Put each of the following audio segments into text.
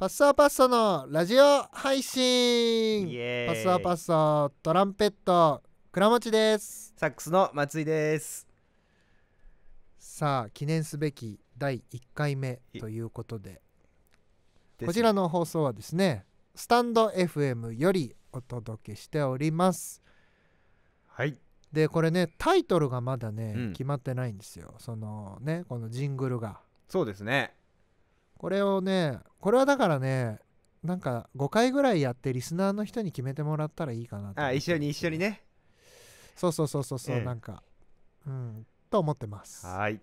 パッサーパッサのラジオ配信パッサーパッサトランペット倉持ですサックスの松井ですさあ記念すべき第1回目ということでこちらの放送はですねスタンド FM よりお届けしておりますはいでこれねタイトルがまだね、うん、決まってないんですよそのねこのジングルがそうですねこれをね、これはだからね、なんか5回ぐらいやってリスナーの人に決めてもらったらいいかなあ一緒に一緒にねそうそうそうそうそう、なんかうんと思ってますはい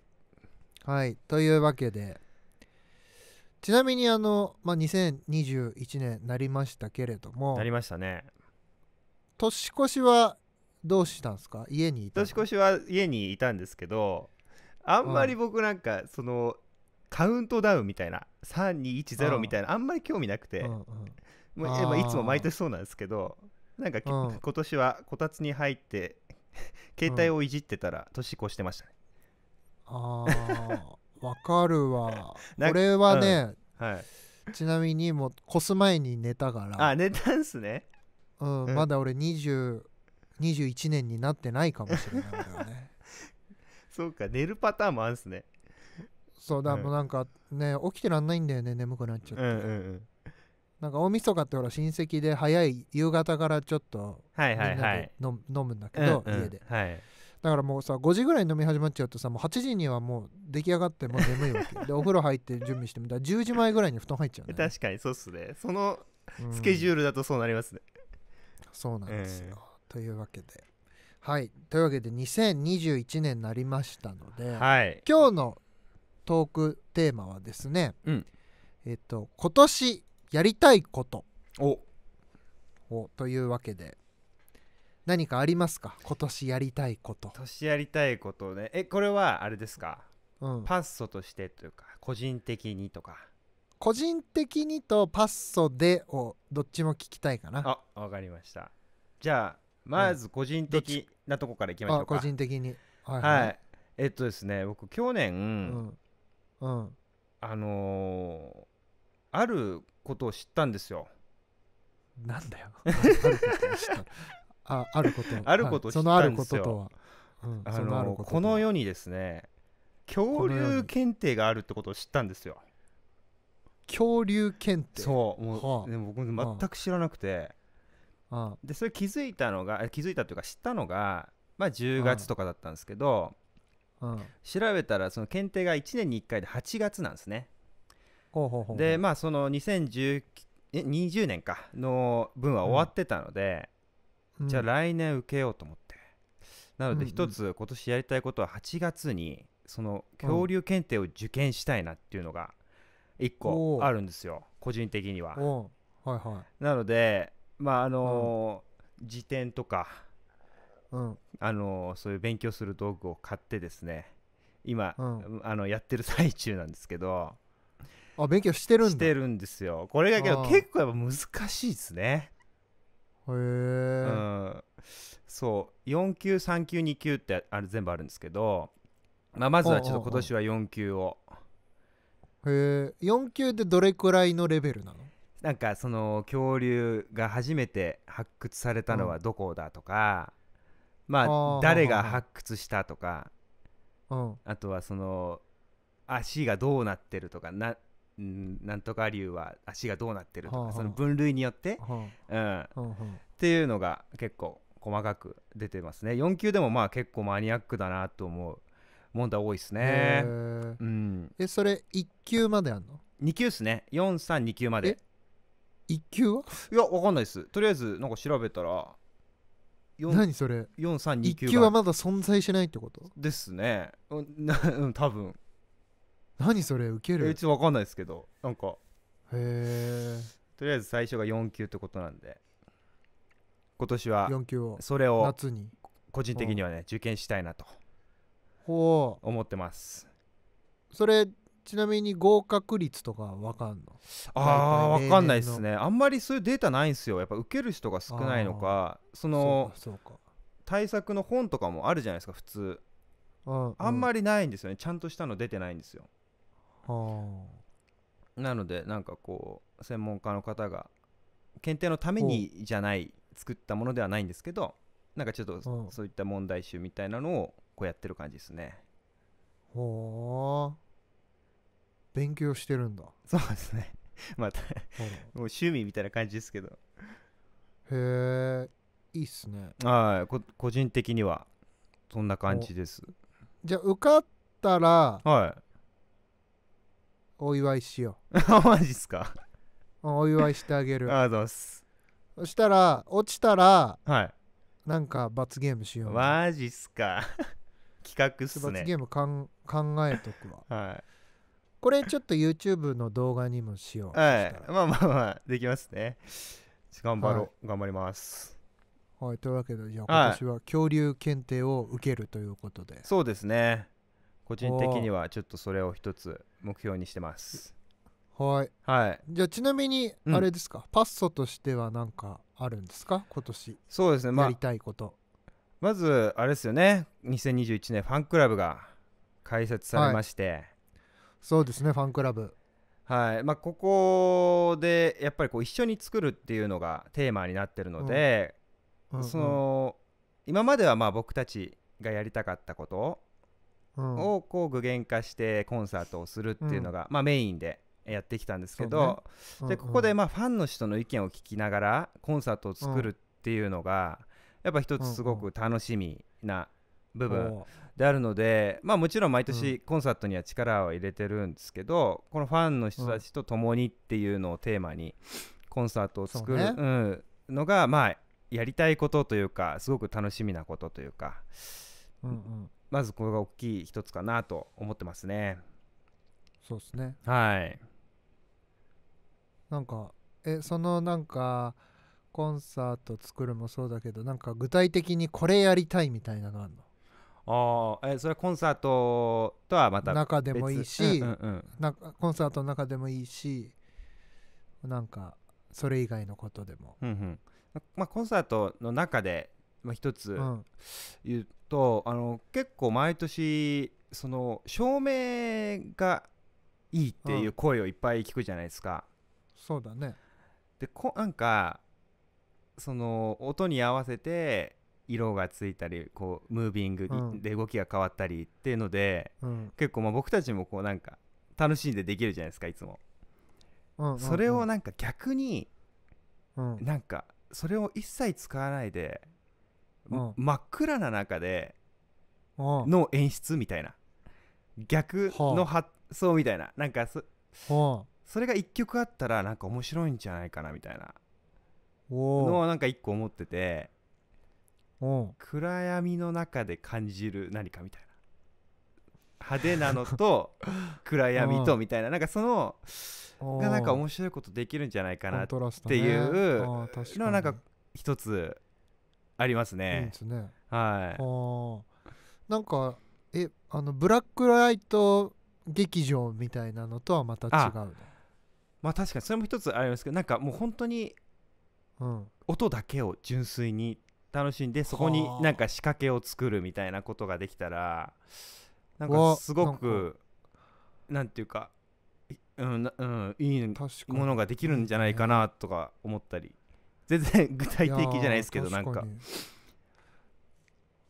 はいというわけでちなみにあの、まあ、2021年なりましたけれどもなりましたね年越しはどうしたんですか家にいた年越しは家にいたんですけどあんまり僕なんか、うん、そのカウントダウンみたいな3210みたいなあんまり興味なくて、うんうん、まあ、いつも毎年そうなんですけどなんか、うん、今年はこたつに入って 携帯をいじってたら年越してましたね、うん、あ わかるわ これはね、うん、はい、ちなみにもう越す前に寝たからあ寝たんすねうん、まだ俺2 1年になってないかもしれないかねそうか寝るパターンもあるんすねそうだ、もうなんかね起きてらんないんだよね眠くなっちゃって、うんうんなんか大晦日ってほら親戚で早い夕方からちょっとみんなで飲むんだけど、家で、はい、だからもうさ5時ぐらいに飲み始まっちゃうとさもう8時にはもう出来上がってもう眠いわけ でお風呂入って準備してみたら10時前ぐらいに布団入っちゃう、ね、確かにそうっすねそのスケジュールだとそうなりますね、うん、そうなんですよ、えー、というわけではいというわけで2021年になりましたので、はい、今日のトークテーマはですね、うん、えっと今年やりたいことをというわけで何かありますか今年やりたいこと今年やりたいことねえこれはあれですか、うん、パッソとしてというか個人的にとか個人的にとパッソでをどっちも聞きたいかなあわかりましたじゃあまず個人的なとこからいきましょうか、うん、個人的にはい、はいはい、えっとですね僕去年、うん、うん、あのー、あることを知ったんですよ。なんだよ。ああること。あることそのあること。とは。うん、あのー、この世にですね恐竜検定があるってことを知ったんですよ恐竜検定そうもう、はあ、でも僕全く知らなくて、はあ、でそれ気づいたのが気づいたというか知ったのがまあ10月とかだったんですけど、調べたらその検定が1年に1回で8月なんですね。でまあその2019え20年かの分は終わってたので、うん、じゃあ来年受けようと思って、うん、なので一つ今年やりたいことは8月にその恐竜検定を受験したいなっていうのが1個あるんですよ、うん、個人的には、はいはい、なのでまああのー、辞典とかうん、あのそういう勉強する道具を買ってですね今、うん、あのやってる最中なんですけどあ勉強してるんだしてるんですよこれがけど結構やっぱ難しいですねへえ、うん、そう4級3級2級ってあれ全部あるんですけど、まあ、まずはちょっと今年は4級をへえ4級ってどれくらいのレベルなのなんかその恐竜が初めて発掘されたのはどこだとか、まあ誰が発掘したとか、うん、あとはその足がどうなってるとかななんとか竜は足がどうなってるとか、その分類によって、うん、っていうのが結構細かく出てますね4級でもまあ結構マニアックだなと思う問題多いですねうんえそれ1級まであんの ?2 級っすね432級まで1級はいやわかんないですとりあえずなんか調べたら何それ4329 1級はまだ存在しないってことですね多分何それ受ける別ち分かんないですけどなんかへえとりあえず最初が4級ってことなんで今年は級をそれを夏に個人的にはね受験したいなとほう思ってますそれちなみに合格率とかわかんのああ分かんないですねあんまりそういうデータないんですよやっぱ受ける人が少ないのかその対策の本とかもあるじゃないですか普通あんまりないんですよねちゃんとしたの出てないんですよはなのでなんかこう専門家の方が検定のためにじゃない作ったものではないんですけどなんかちょっとそういった問題集みたいなのをこうやってる感じですねほう勉強してるんだそうですね またもう趣味みたいな感じですけどへえいいっすねはい個人的にはそんな感じですじゃあ受かったらはいお祝いしよう マジっすかお祝いしてあげるありがとうございますそしたら落ちたらはいなんか罰ゲームしようマジっすか 企画っすね罰ゲームかん考えとくわはいこれちょっと YouTube の動画にもしよう。はい。まあまあまあ、できますね。頑張ろう、はい、頑張ります。はい、というわけで、じゃあ今年は恐竜検定を受けるということで。はい、そうですね。個人的にはちょっとそれを一つ目標にしてます。はい。はい。じゃあちなみに、あれですか、うん、パッソとしては何かあるんですか今年。そうですね、まあ。やりたいこと。まず、あれですよね。2021年ファンクラブが開設されまして。はいそうですねファンクラブはいまあ、ここでやっぱりこう一緒に作るっていうのがテーマになってるので、うんその今まではまあ僕たちがやりたかったことをこう具現化してコンサートをするっていうのが、まあ、メインでやってきたんですけど、でここでまあファンの人の意見を聞きながらコンサートを作るっていうのがやっぱ一つすごく楽しみな部分であるので、まあ、もちろん毎年コンサートには力を入れてるんですけど、このファンの人たちと共にっていうのをテーマにコンサートを作る、うん、のが、まあ、やりたいことというかすごく楽しみなことというか、うんうん、まずこれが大きい一つかなと思ってますね。そうですねはいなんかえそのなんかコンサート作るもそうだけどなんか具体的にこれやりたいみたいなのあるのあえそれコンサートとはまた中でもいいし、うんうんうん、コンサートの中でもいいしなんかそれ以外のことでも、うんうんまあ、コンサートの中で、まあ、一つ言うと、うん、あの結構毎年その照明がいいっていう声をいっぱい聞くじゃないですか、うん、そうだねでこなんかその音に合わせて色がついたりこうムービングで動きが変わったりっていうので、うん、結構まあ僕たちもこうなんか楽しんでできるじゃないですかいつも、うんそれをなんか逆に、うん、なんかそれを一切使わないで、うん、真っ暗な中での演出みたいな逆の発想みたいななんかそれが1曲あったらなんか面白いんじゃないかなみたいなのはなんか1個思っててうん暗闇の中で感じる何かみたいな派手なのと 暗闇とみたいななんかそのがなんか面白いことできるんじゃないかなっていうのなんか一つありますね。いいねはいなんかえあのブラックライト劇場みたいなのとはまた違うね。まあ確かにそれも一つありますけどなんかもう本当に音だけを純粋に楽しんでそこになんか仕掛けを作るみたいなことができたらなんかすごくなんていうか、うん、うん、いいものができるんじゃないかなとか思ったり、全然具体的じゃないですけどなんか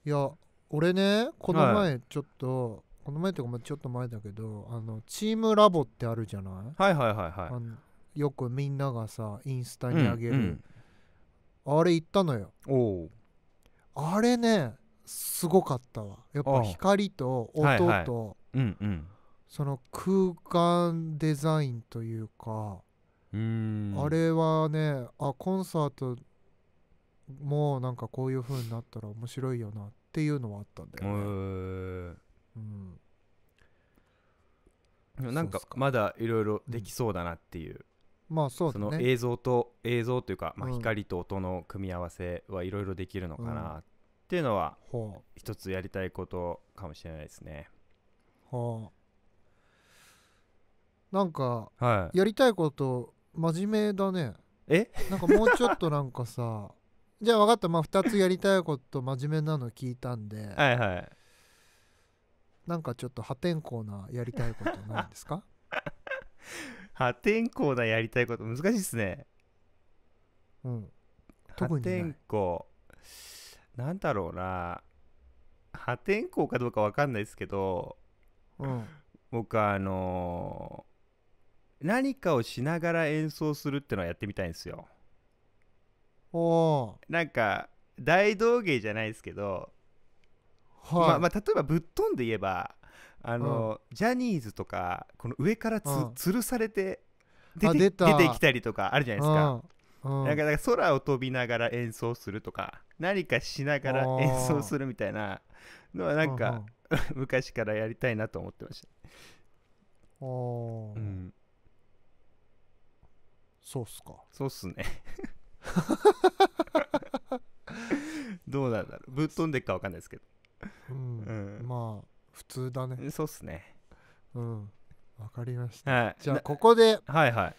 いや俺ねこの前ちょっと、はい、この前とかもちょっと前だけどあのチームラボってあるじゃないはいはいはいはいよくみんながさインスタにあげる、うんうん、あれ行ったのよおあれねすごかったわやっぱ光と音と、はいはい、うんうんその空間デザインというかあれはねあコンサートもなんかこういう風になったら面白いよなっていうのはあったんだよね。うん、なんかまだいろいろできそうだなっていうまあそう、ね、その映像と映像というか、まあ、光と音の組み合わせはいろいろできるのかなっていうのは、一つやりたいことかもしれないですね。はあ、なんか、はい、やりたいこと真面目だね。えなんかもうちょっとなんかさ じゃあ分かった、まあ、2つやりたいこと真面目なの聞いたんで、はいはい、なんかちょっと破天荒なやりたいことないんですか 破天荒なやりたいこと難しいっすねうん破天荒なんだろうな破天荒かどうか分かんないですけど、うん、僕あのー、何かをしながら演奏するってのはやってみたいんですよおなんか大道芸じゃないですけど、はいまあ、まあ、例えばぶっ飛んで言えばあの、ジャニーズとかこの上からつ、吊るされて出て出てきたりとかあるじゃないですか。んか空を飛びながら演奏するとか何かしながら演奏するみたいなのはなんか、昔からやりたいなと思ってました。うん、そうっすかそうっすね どうなんだろうぶっ飛んでっか分かんないですけど、うん、うん、まあ普通だねそうっすねうんわかりました、はい、じゃあここではいはい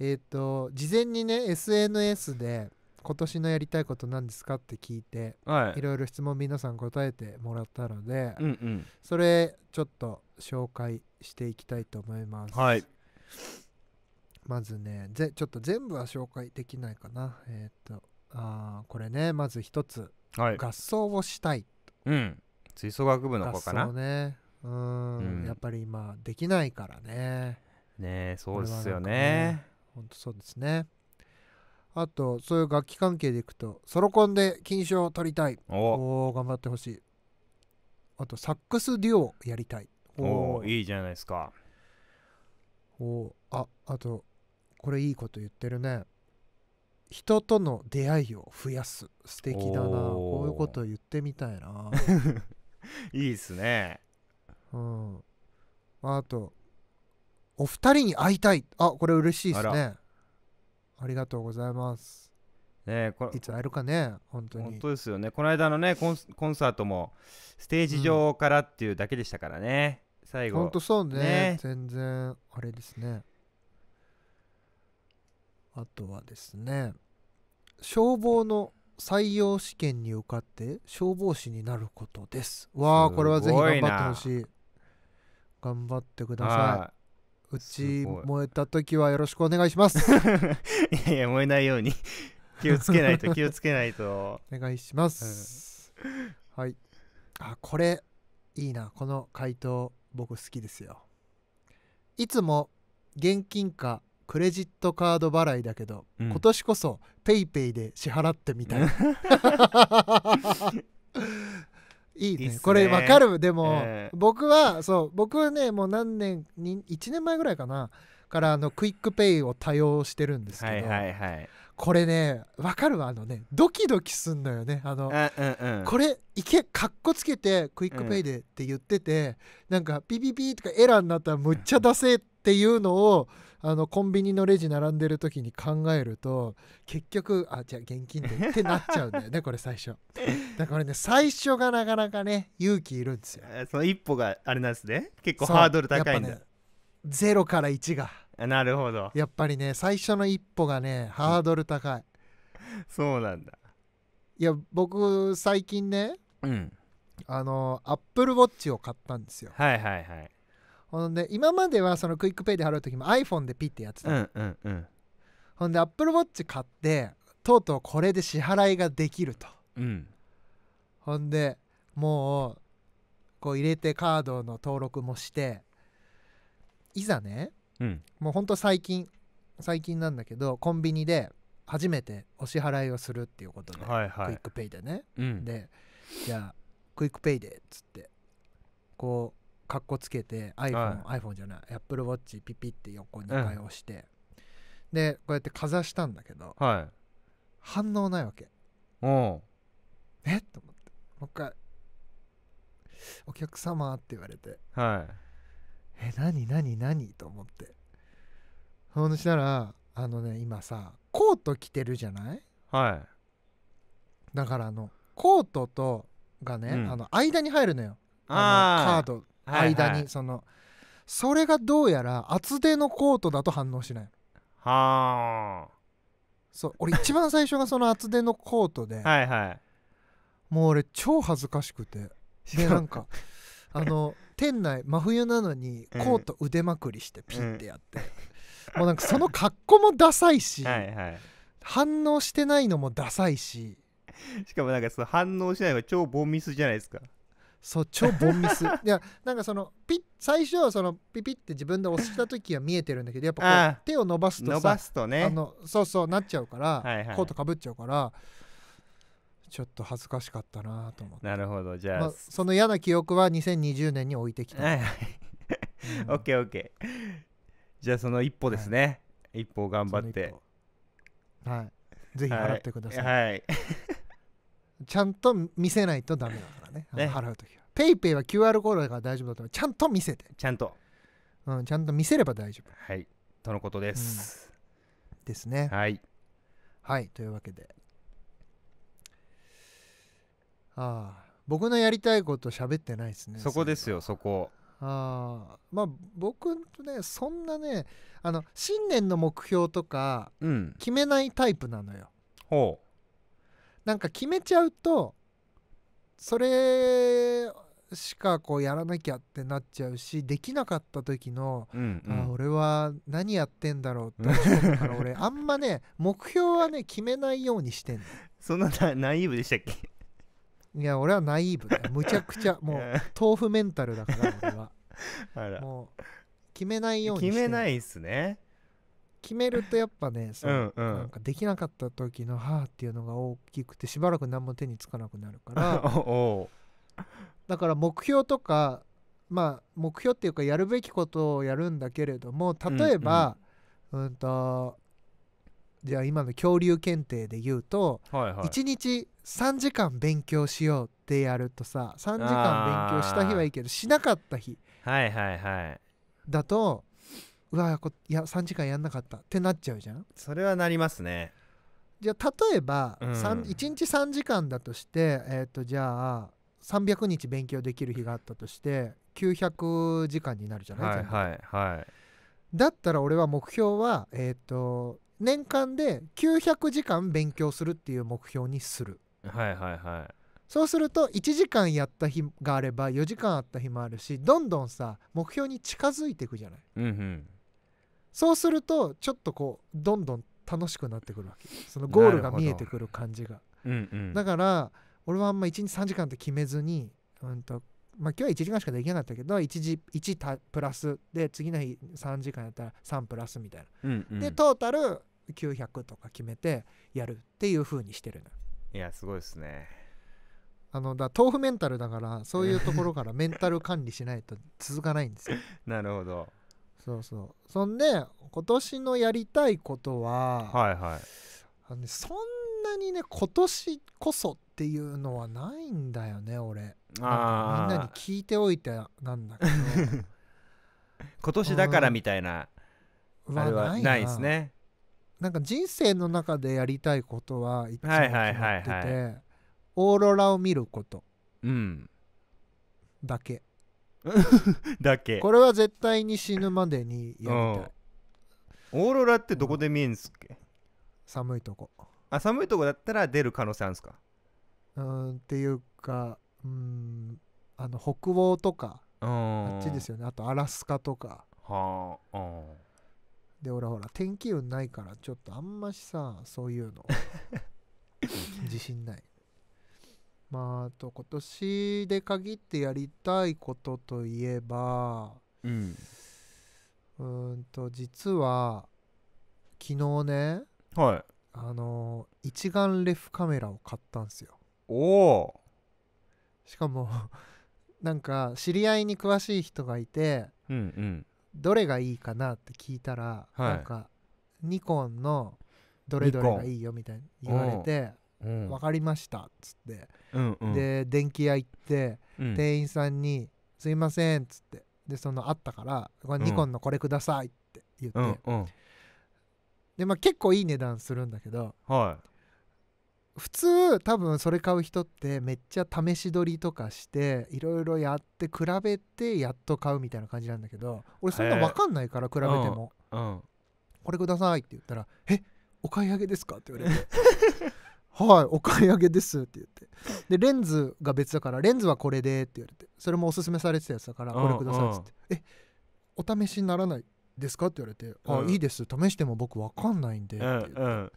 えっ、ー、と事前にね SNS で今年のやりたいこと何ですかって聞いて、はい、いろいろ質問皆さん答えてもらったので、うんうん、それちょっと紹介していきたいと思います、はい、まずねぜちょっと全部は紹介できないかなえっ、ー、とあこれねまず一つ、はい、合奏をしたい、うん、吹奏楽部の子かなねうん、うん、やっぱり今できないからねねそうですよねね本当そうですねあとそういう楽器関係でいくとソロコンで金賞を取りたいおお頑張ってほしいあとサックスデュオやりたいおおいいじゃないですかおおああとこれいいこと言ってるね人との出会いを増やす素敵だなこういうこと言ってみたいな いいっすね。うん。あと、お二人に会いたい。あ、これ嬉しいですね。ありがとうございます。ねこれいつ会えるかね、本当に。本当ですよね。この間のねコン、コンサートも、ステージ上からっていうだけでしたからね、うん、最後。本当そうね、ね、全然、あれですね。あとはですね、消防の採用試験に受かって消防士になることですわあこれはぜひ頑張ってほしい頑張ってくださいうち燃えた時はよろしくお願いします いやいや燃えないように 気をつけないと気をつけないとお願いします、うん、はいあこれいいなこの回答僕好きですよいつも現金かクレジットカード払いだけど、うん今年こそペイペイで支払ってみたい いいねいいねこれわかるでも、ええ僕はそう僕はねもう何年に1年前ぐらいかなからあのクイックペイを多用してるんですけど、はいはいはいこれねわかるわあのねドキドキすんのよねあのあうんうんこれいけかっこつけてクイックペイでって言ってて、なんかピピピとかエラーになったらむっちゃ出せってっていうのをあのコンビニのレジ並んでる時に考えると結局あじゃあ現金でってなっちゃうんだよね これ最初だからね最初がなかなかね勇気いるんですよその一歩があれなんですね結構ハードル高いんだ、ね、0から1がなるほどやっぱりね最初の一歩がねハードル高いそうなんだいや僕最近ね、うん、あのアップルウォッチを買ったんですよはいはいはいほんで今まではそのクイックペイで払う時も iPhone でピッてやってた、うんうんうん、ほんで AppleWatch 買ってとうとうこれで支払いができると、うん、ほんでもうこう入れてカードの登録もしていざね、うん、もうほんと最近最近なんだけどコンビニで初めてお支払いをするっていうことで、はいはい、クイックペイでね、うん、でじゃあクイックペイでっつってこうかっこつけて iPhone、はい、iPhone じゃない Apple Watch ピピって横2回押して、うん、でこうやってかざしたんだけど、はい、反応ないわけおえっと思ってもう一回「お客様」って言われて「はい、え何何何?」と思ってそうしたらあのね今さコート着てるじゃないはいだからあのコートとがね、うん、あの間に入るのよあのカード間にその、それがどうやら厚手のコートだと反応しないはあそう俺一番最初がその厚手のコートで はいはいもう俺超恥ずかしくて でなんかあの店内真冬なのにコート腕まくりしてピンってやって、うん、もうなんかその格好もダサいし はい、はい、反応してないのもダサいししかもなんかその反応しないのが超ボンミスじゃないですかそう超ボンミスいやなんかそのピッ最初はそのピピって自分で押した時は見えてるんだけどやっぱこう手を伸ばすとさ伸ばすとねあのそうそうなっちゃうから、はいはい、コートかぶっちゃうからちょっと恥ずかしかったなと思ってなるほどじゃあ、まその嫌な記憶は2020年に置いてきた、はいはいうん、オッケーオッケーじゃあその一歩ですね、はい、一歩頑張ってはいぜひ払ってください、はい、はい、ちゃんと見せないとダメだからねね払う時 PayPay は QR コードだから大丈夫だとちゃんと見せてちゃんと、うん、ちゃんと見せれば大丈夫はいとのことです、うん、ですねはいはいというわけでああ僕のやりたいこと喋ってないですねそこですよそこああまあ僕ねそんなねあの新年の目標とか決めないタイプなのよ、ほうなんか決めちゃうとそれしかこうやらなきゃってなっちゃうしできなかった時の、うんうん、あ俺は何やってんだろうって思ったから 俺あんまね目標はね決めないようにしてんのそんなナイーブでしたっけいや俺はナイーブだむちゃくちゃ もう豆腐メンタルだから俺は あらもう決めないようにして決めないっすね決めるとやっぱねそうんうん、なんかできなかった時の「はあ」っていうのが大きくてしばらく何も手につかなくなるからだから目標とかまあ目標っていうかやるべきことをやるんだけれども例えば、うん、うん、とじゃあ今の恐竜検定で言うと、はいはい、1日3時間勉強しようってやるとさ3時間勉強した日はいいけどしなかった日はいはいはいだとうわこいや3時間やんなかったってなっちゃうじゃんそれはなりますねじゃあ例えば、うん、1日3時間だとしてえっ、ー、とじゃあ300日勉強できる日があったとして900時間になるじゃないですか、はいはいはい、だったら俺は目標は、えーと、と年間で900時間勉強するっていう目標にする、はいはいはい、そうすると1時間やった日があれば4時間あった日もあるしどんどんさ目標に近づいていくじゃない、うんうん、そうするとちょっとこうどんどん楽しくなってくるわけそのゴールが見えてくる感じが、うんうん、だから俺はあんま1日3時間って決めずに、うんとまあ、今日は1時間しかできなかったけど1時1たプラスで次の日3時間やったら3プラスみたいな、うんうん、でトータル900とか決めてやるっていう風にしてるのいやすごいですねあのだ豆腐メンタルだからそういうところからメンタル管理しないと続かないんですよ なるほどそうそうそんで今年のやりたいことははいはいあの、ね、そんなにね今年こそっっていうのはないんだよね俺あみんなに聞いておいてなんだけど 今年だからみたいなあれはないですねなんか人生の中でやりたいことはいつも決まっててオーロラを見ることうんだけ だけこれは絶対に死ぬまでにやりたいオーロラってどこで見えんすっけ、うん、寒いとこあ寒いとこだったら出る可能性あるんですかうんっていうか、うん、あの北欧とかあっちですよねあとアラスカとかはあで俺ほら天気運ないからちょっとあんましさそういうの 自信ないまああと今年で限ってやりたいことといえばうんうんと実は昨日ねはいあの一眼レフカメラを買ったんですよおおしかも なんか知り合いに詳しい人がいて、うんうん、どれがいいかなって聞いたら、はい、なんかニコンのどれどれがいいよみたいに言われて「分かりました」っつって、うんうん、で電気屋行って、うん、店員さんに「すいません」っつってでそのあったから「これニコンのこれください」って言って、うんうん、でまあ結構いい値段するんだけど、は普通多分それ買う人ってめっちゃ試し撮りとかしていろいろやって比べてやっと買うみたいな感じなんだけど俺そんな分かんないから比べても、えーうんうん、これくださいって言ったら「えお買い上げですか?」って言われて「はいお買い上げです」って言ってでレンズが別だから「レンズはこれで」って言われてそれもおすすめされてたやつだから「これください」っつって「えお試しにならないですか?」って言われて「あ、うん、いいです試しても僕分かんないんで」って言って、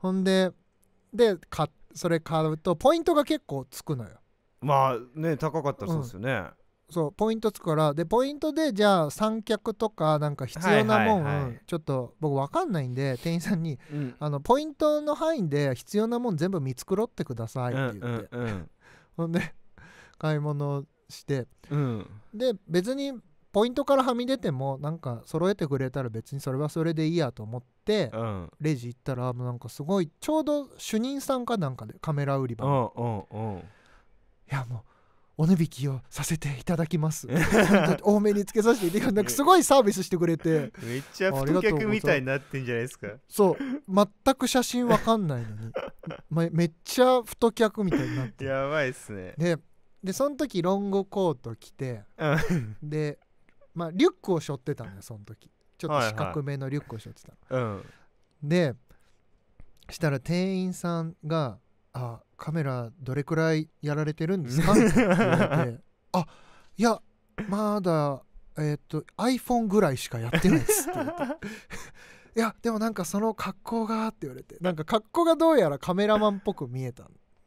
ほんでで買それ買うとポイントが結構つくのよまあね高かったらそうですよね、うん、そうポイントつくからでポイントでじゃあ三脚とかなんか必要なもん、はいはいはい、ちょっと僕分かんないんで店員さんに、うん、あのポイントの範囲で必要なもん全部見繕ってくださいって言って、うんうんうん、ほんで買い物して、うん、で別にポイントからはみ出てもなんか揃えてくれたら別にそれはそれでいいやと思って、レジ行ったらなんかすごいちょうど主任さんかなんかでカメラ売り場いやもうお値引きをさせていただきます 多めにつけさせていただくすごいサービスしてくれてめっちゃ太客みたいになってんじゃないですかそう全く写真わかんないのに、めっちゃ太客みたいになってやばいっすねででその時ロングコート着て、でまあ、リュックを背負ってたのよその時ちょっと四角めのリュックを背負ってたの、はいはい、でしたら店員さんが「あカメラどれくらいやられてるんですか?」って言われて「あいやまだえっ、ー、と iPhone ぐらいしかやってないです」って言って。いやでもなんかその格好がって言われてなんか格好がどうやらカメラマンっぽく見えたへ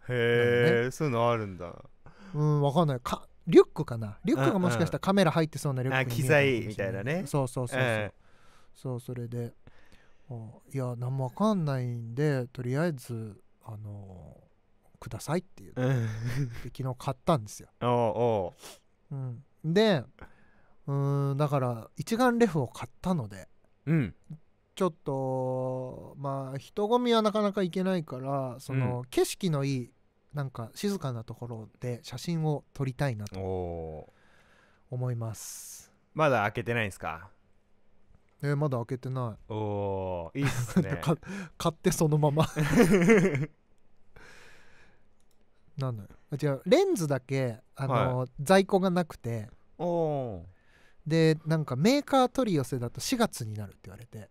え、ね、そういうのあるんだうん分かんないかリュックかなリュックがもしかしたらカメラ入ってそうなリュック、ね、機材みたいなねそうそうそうそう、えー、そうそれでいや何も分かんないんでとりあえずあのー、くださいっていう、うん、昨日買ったんですよ おうおう、うん、でうんだから一眼レフを買ったので、うん、ちょっとまあ人混みはなかなか行けないからその、うん、景色のいいなんか静かなところで写真を撮りたいなと思いますまだ開けてないんですかえー、まだ開けてないおいいっすね 買ってそのまま なんだよ違うレンズだけあの、はい、在庫がなくてでなんかメーカー取り寄せだと4月になるって言われて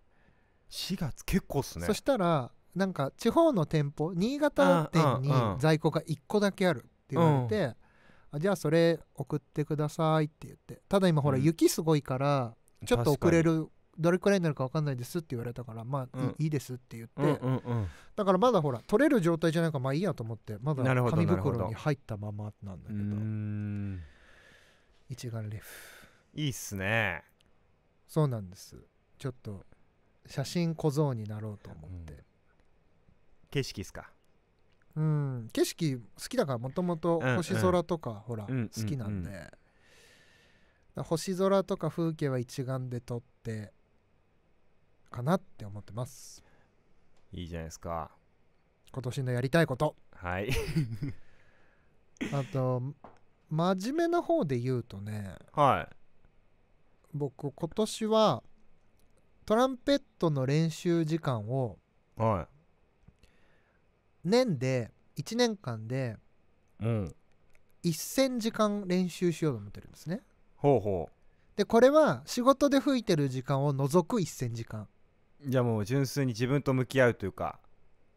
4月結構っすねそしたらなんか地方の店舗新潟店に在庫が1個だけあるって言われて、うん、じゃあそれ送ってくださいって言ってただ今ほら雪すごいからちょっと遅れるどれくらいになるか分かんないですって言われたからまあ、うん、いいですって言って、うんうんうん、だからまだほら取れる状態じゃないかまあいいやと思ってまだ紙袋に入ったままなんだけど一眼レフいいっすねそうなんですちょっと写真小僧になろうと思って、景色ですかうん景色好きだからもともと星空とか、ほら、好きなんで、星空とか風景は一眼で撮ってかなって思ってますいいじゃないですか今年のやりたいことはい あと真面目な方で言うとねはい僕今年はトランペットの練習時間を、は年で1年間でうん1000時間練習しようと思ってるんですねほうほうでこれは仕事で吹いてる時間を除く1000時間じゃあもう純粋に自分と向き合うというか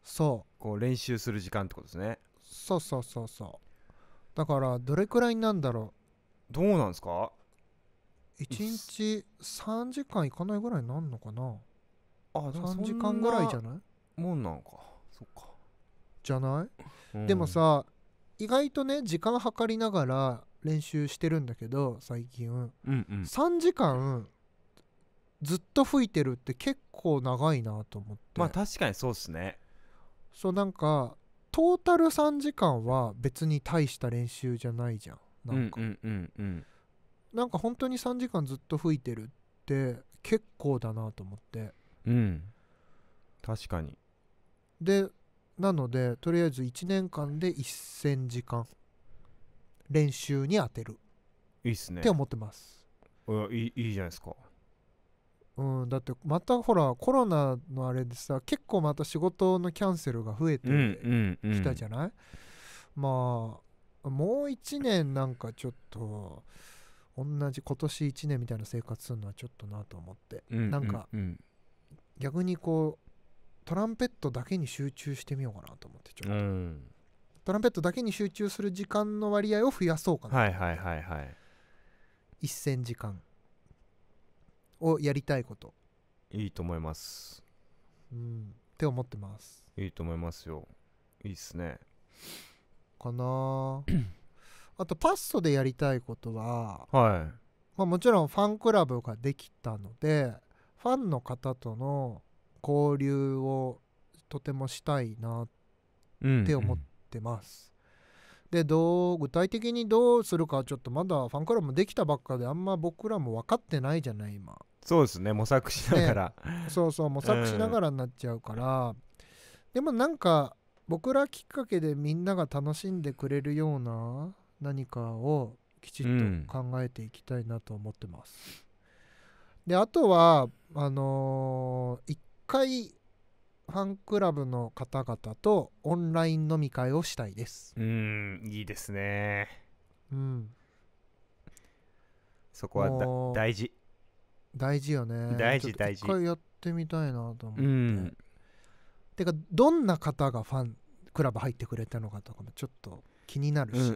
そうこう練習する時間ってことですねそうそうそうそうだからどれくらいなんだろうどうなんですか1日3時間いかないぐらいなんのかなあ3時間ぐらいじゃないなもんなんかそっかじゃない、うん、でもさ意外とね時間計りながら練習してるんだけど最近、うんうん、3時間ずっと吹いてるって結構長いなと思ってまあ確かにそうっすねそうなんかトータル3時間は別に大した練習じゃないじゃんなんか、うんうんうん、なんか本当に3時間ずっと吹いてるって結構だなと思ってうん確かにでなのでとりあえず1年間で1000時間練習に当てるいいっすねって思ってますいいいいじゃないですかうんだってまたほらコロナのあれでさ結構また仕事のキャンセルが増えてきたじゃない、うんうんうん、まあもう1年なんかちょっと同じ今年1年みたいな生活するのはちょっとなと思って、うんうんうん、なんか逆にこうトランペットだけに集中してみようかなと思ってちょっと、うん、トランペットだけに集中する時間の割合を増やそうかなはいはいはいはい1000時間をやりたいこといいと思いますうんって思ってますいいと思いますよいいっすねかなあとパッソでやりたいことは、はいまあ、もちろんファンクラブができたのでファンの方との交流をとてもしたいなって思ってます。うんうん、でどう具体的にどうするかちょっとまだファンクラブもできたばっかであんま僕らも分かってないじゃない今そうですね模索しながら、ね、そうそう模索しながらになっちゃうから、うん、でもなんか僕らきっかけでみんなが楽しんでくれるような何かをきちっと考えていきたいなと思ってます。うん、であとはあのー、一回ファンクラブの方々とオンライン飲み会をしたいですうんいいですねうんそこは大事大事よね大事大事一回やってみたいなと思って、うん、てかどんな方がファンクラブ入ってくれたのかとかもちょっと気になるし、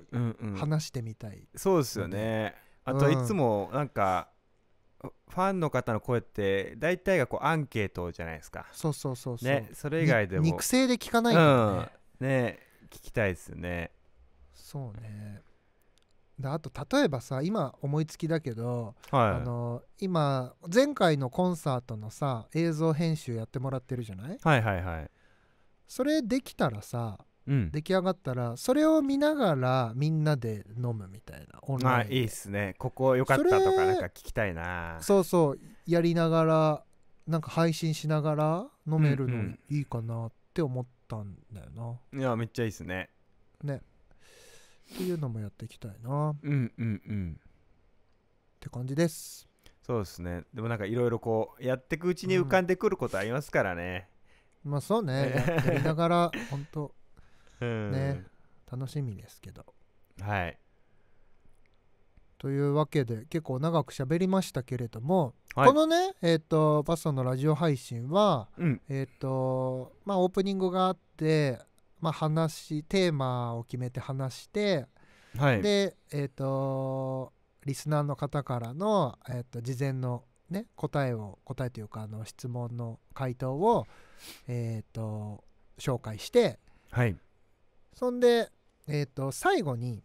話してみたいそうですよねあといつもなんか、ファンの方の声って大体がこうアンケートじゃないですかそうそうそうそう、ね、それ以外でも肉声で聞かないからね,、うん、ね聞きたいですねそうねあと例えばさ今思いつきだけど、はい、あの今前回のコンサートのさ映像編集やってもらってるじゃないはいはいはいそれできたらさうん、出来上がったらそれを見ながらみんなで飲むみたいなオンラインであいいっすねここ良かったとかなんか聞きたいなそうそうやりながらなんか配信しながら飲めるのいいかなって思ったんだよな、うんうん、いやめっちゃいいっすねねっていうのもやっていきたいなうんうんうんって感じですそうですねでもなんかいろいろこうやっていくうちに浮かんでくることありますからね、うん、まあそうね やりながら本当ね楽しみですけどはいというわけで結構長く喋りましたけれども、はい、このねえっ、ー、とパスタのラジオ配信は、うん、えっ、ー、とまあオープニングがあってまあ話テーマを決めて話して、はい、でえっ、ー、とリスナーの方からの、えーと、事前の、ね、答えを答えというかあの質問の回答を、えーと、と紹介して、はい、そんで、えーと、最後に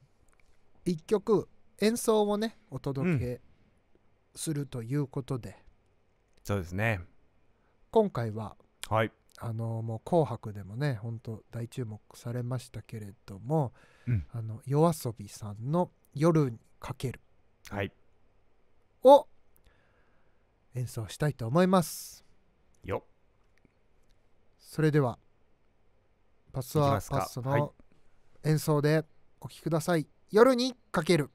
1曲演奏をねお届けするということで、うん、そうですね今回は、はい、あのもう「紅白」でもね本当大注目されましたけれども、うん、あの夜遊びさんの「夜にかける」はいを演奏したいと思いますよそれではパスワーパスの演奏でお聴きください。夜にかける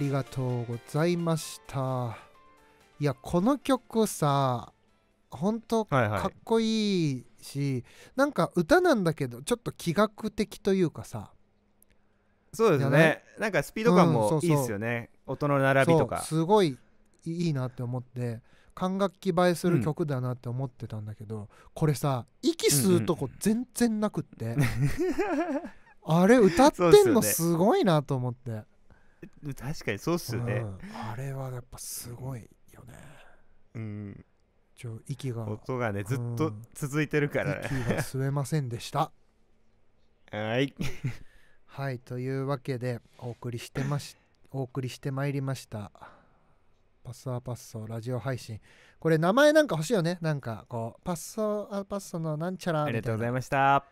りがとうございましたいやこの曲さ本当かっこいいし、はいはい、なんか歌なんだけどちょっと気学的というかさそうですねなんかスピード感もいいですよね、うん、そうそう音の並びとかすごいいいなって思って管楽器映えする曲だなって思ってたんだけど、うん、これさ息吸うとこ全然なくって、うんうん、あれ歌ってんのすごいなと思って、確かにそうっすよね、うん、あれはやっぱすごいよねうんちょ息が音がねずっと続いてるから、ね、息が吸えませんでしたはいはいというわけでお送りしてましお送りしてまいりましたパスワーパッソラジオ配信これ名前なんか欲しいよねなんかこうパッソーパッソのなんちゃらありがとうございました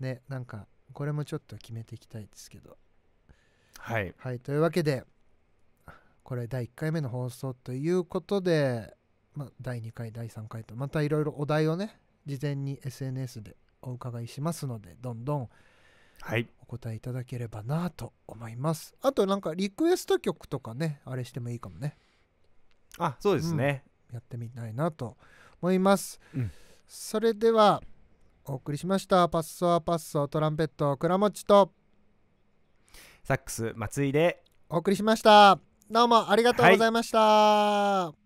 ねなんかこれもちょっと決めていきたいですけどはい、はい、というわけでこれ第1回目の放送ということで、ま第2回第3回とまたいろいろお題をね事前に SNS でお伺いしますのでどんどんお答えいただければなと思います、あとなんかリクエスト曲とかねあれしてもいいかもねあそうですね、うん、やってみたいなと思います、うん、それではお送りしましたパッソーパッソートランペット倉持とサックス松井でお送りしましたどうもありがとうございました、はい